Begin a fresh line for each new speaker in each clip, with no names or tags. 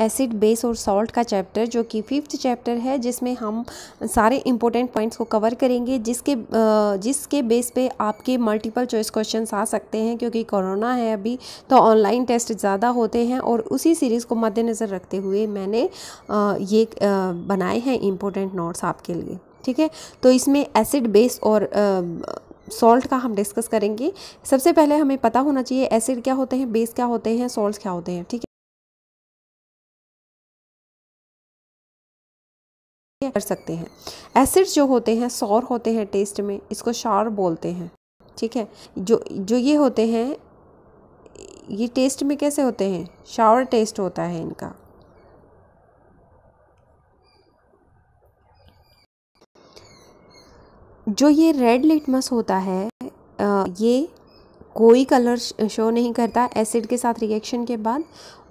acid base और salt का chapter जो कि फिफ्थ चैप्टर है जिसमें हम सारे इंपॉर्टेंट पॉइंट्स को कवर करेंगे जिसके जिसके बेस पे आपके मल्टीपल चॉइस क्वेश्चन आ सकते हैं क्योंकि कोरोना है अभी तो ऑनलाइन टेस्ट ज़्यादा होते हैं और उसी सीरीज़ को मद्देनज़र रखते हुए मैंने ये बनाए हैं इम्पोर्टेंट नोट्स आपके लिए ठीक है तो इसमें एसिड बेस और सॉल्ट का हम डिस्कस करेंगे सबसे पहले हमें पता होना चाहिए एसिड क्या होते हैं बेस क्या होते हैं सॉल्ट क्या होते हैं ठीक है कर सकते हैं एसिड्स जो होते हैं सौर होते हैं टेस्ट में इसको शार बोलते हैं ठीक है जो जो ये होते हैं ये टेस्ट में कैसे होते हैं शावर टेस्ट होता है इनका जो ये रेड लिटमस होता है ये कोई कलर शो नहीं करता एसिड के साथ रिएक्शन के बाद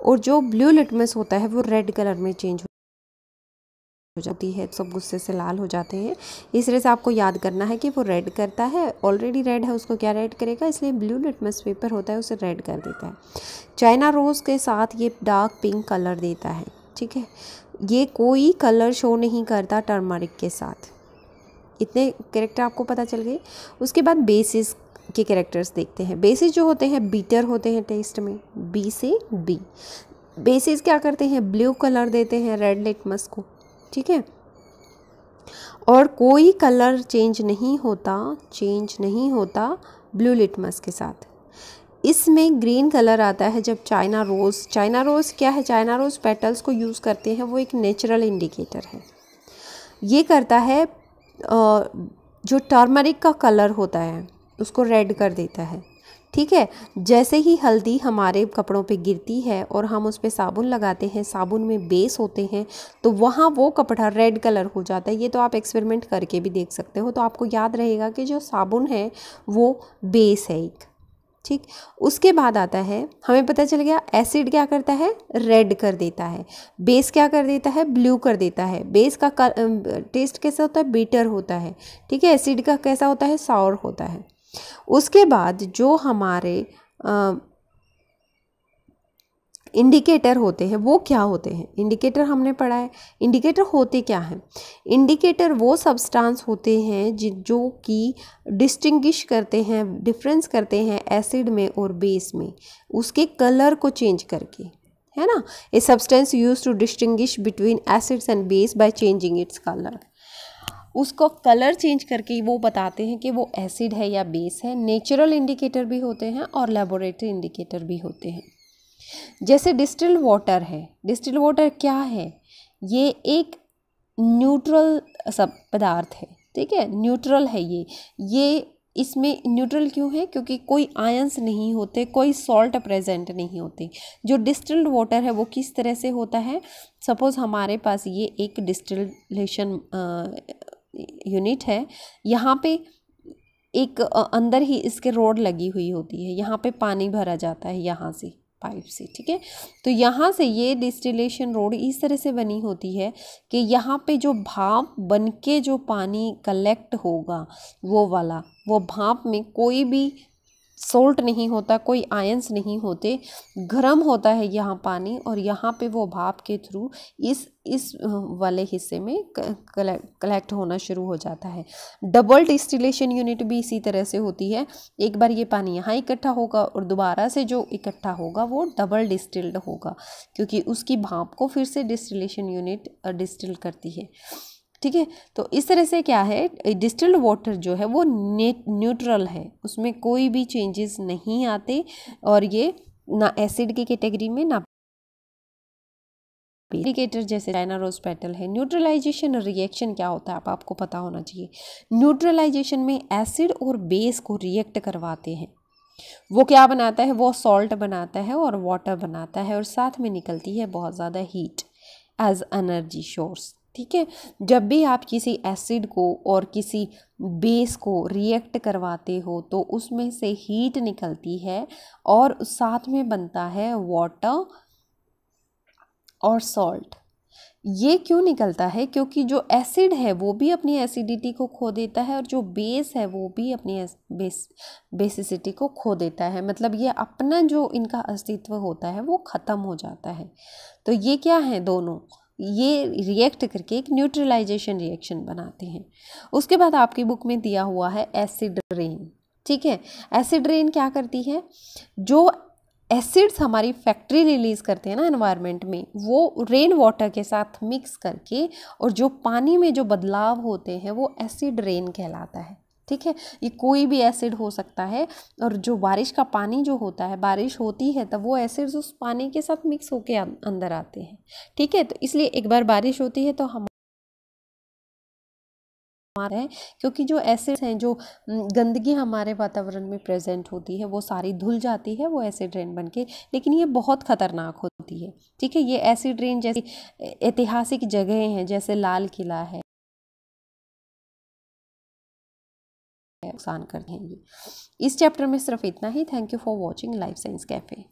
और जो ब्लू लिटमस होता है वो रेड कलर में चेंज हो जाती है सब गुस्से से लाल हो जाते हैं इस तरह से आपको याद करना है कि वो रेड करता है ऑलरेडी रेड है उसको क्या रेड करेगा इसलिए ब्लू लिटमस पेपर होता है उसे रेड कर देता है चाइना रोज़ के साथ ये डार्क पिंक कलर देता है ठीक है ये कोई कलर शो नहीं करता टर्मरिक के साथ इतने कैरेक्टर आपको पता चल गए उसके बाद बेसिस के करेक्टर्स देखते हैं बेसिस जो होते हैं बीटर होते हैं टेस्ट में बी से बी बेसिस क्या करते हैं ब्लू कलर देते हैं रेड लिटमस को ठीक है और कोई कलर चेंज नहीं होता चेंज नहीं होता ब्लू लिटमस के साथ इसमें ग्रीन कलर आता है जब चाइना रोज़ चाइना रोज़ क्या है चाइना रोज़ पेटल्स को यूज़ करते हैं वो एक नेचुरल इंडिकेटर है ये करता है जो टर्मरिक का कलर होता है उसको रेड कर देता है ठीक है जैसे ही हल्दी हमारे कपड़ों पे गिरती है और हम उस पर साबुन लगाते हैं साबुन में बेस होते हैं तो वहाँ वो कपड़ा रेड कलर हो जाता है ये तो आप एक्सपेरिमेंट करके भी देख सकते हो तो आपको याद रहेगा कि जो साबुन है वो बेस है एक ठीक उसके बाद आता है हमें पता चल गया एसिड क्या करता है रेड कर देता है बेस क्या कर देता है ब्लू कर देता है बेस का कर, टेस्ट कैसा होता है बीटर होता है ठीक है एसिड का कैसा होता है सावर होता है उसके बाद जो हमारे आ, इंडिकेटर होते हैं वो क्या होते हैं इंडिकेटर हमने पढ़ा है इंडिकेटर होते क्या हैं इंडिकेटर वो सब्सटेंस होते हैं जो कि डिस्टिंग्विश करते हैं डिफरेंस करते हैं एसिड में और बेस में उसके कलर को चेंज करके है ना a substance use to distinguish between acids and base by changing its colour उसको कलर चेंज करके वो बताते हैं कि वो एसिड है या बेस है नेचुरल इंडिकेटर भी होते हैं और लेबोरेटरी इंडिकेटर भी होते हैं जैसे डिस्टिल वाटर है डिस्टिल वाटर क्या है ये एक न्यूट्रल सब पदार्थ है ठीक है न्यूट्रल है ये ये इसमें न्यूट्रल क्यों है क्योंकि कोई आयंस नहीं होते कोई सॉल्ट प्रेजेंट नहीं होते जो डिस्टिल्ड वाटर है वो किस तरह से होता है सपोज़ हमारे पास ये एक डिस्टिलेशन यूनिट है यहाँ पे एक अंदर ही इसके रोड लगी हुई होती है यहाँ पे पानी भरा जाता है यहाँ से पाइप से ठीक है तो यहाँ से ये डिस्टिलेशन रोड इस तरह से बनी होती है कि यहाँ पे जो भाप बन के जो पानी कलेक्ट होगा वो वाला वो भाप में कोई भी सोल्ट नहीं होता कोई आयंस नहीं होते गर्म होता है यहाँ पानी और यहाँ पे वो भाप के थ्रू इस इस वाले हिस्से में कलेक्ट होना शुरू हो जाता है डबल डिस्टिलेशन यूनिट भी इसी तरह से होती है एक बार ये पानी यहाँ इकट्ठा होगा और दोबारा से जो इकट्ठा होगा वो डबल डिस्टिल्ड होगा क्योंकि उसकी भाप को फिर से डिस्टिलेशन यूनिट डिस्टिल करती है ठीक है तो इस तरह से क्या है डिस्टिल्ड वाटर जो है वो न्यूट्रल है उसमें कोई भी चेंजेस नहीं आते और ये ना एसिड की कैटेगरी में ना इंडिकेटर जैसे डायना रोज पेटल है न्यूट्रलाइजेशन रिएक्शन क्या होता है आप आपको पता होना चाहिए न्यूट्रलाइजेशन में एसिड और बेस को रिएक्ट करवाते हैं वो क्या बनाता है वो सॉल्ट बनाता है और वाटर बनाता है और साथ में निकलती है बहुत ज़्यादा हीट एज एनर्जी सोर्स ठीक है जब भी आप किसी एसिड को और किसी बेस को रिएक्ट करवाते हो तो उसमें से हीट निकलती है और साथ में बनता है वाटर और सॉल्ट ये क्यों निकलता है क्योंकि जो एसिड है वो भी अपनी एसिडिटी को खो देता है और जो बेस है वो भी अपनी बेस बेसिसिटी को खो देता है मतलब ये अपना जो इनका अस्तित्व होता है वो ख़त्म हो जाता है तो ये क्या है दोनों ये रिएक्ट करके एक न्यूट्रलाइजेशन रिएक्शन बनाते हैं उसके बाद आपकी बुक में दिया हुआ है एसिड रेन ठीक है एसिड रेन क्या करती है जो एसिड्स हमारी फैक्ट्री रिलीज़ करते हैं ना एनवायरनमेंट में वो रेन वाटर के साथ मिक्स करके और जो पानी में जो बदलाव होते हैं वो एसिड रेन कहलाता है ठीक है ये कोई भी एसिड हो सकता है और जो बारिश का पानी जो होता है बारिश होती है तब वो एसिड्स उस पानी के साथ मिक्स होकर अं-, अंदर आते हैं ठीक है तो इसलिए एक बार बारिश होती है तो हम हमारे हैं क्योंकि जो एसिड्स हैं जो गंदगी हमारे वातावरण में प्रेजेंट होती है वो सारी धुल जाती है वो एसिड रेन बन के लेकिन ये बहुत ख़तरनाक होती है ठीक है ये एसिड रेन जैसी ऐतिहासिक जगहें हैं जैसे लाल किला है नुकसान कर देंगी इस चैप्टर में सिर्फ इतना ही thank you for watching life science cafe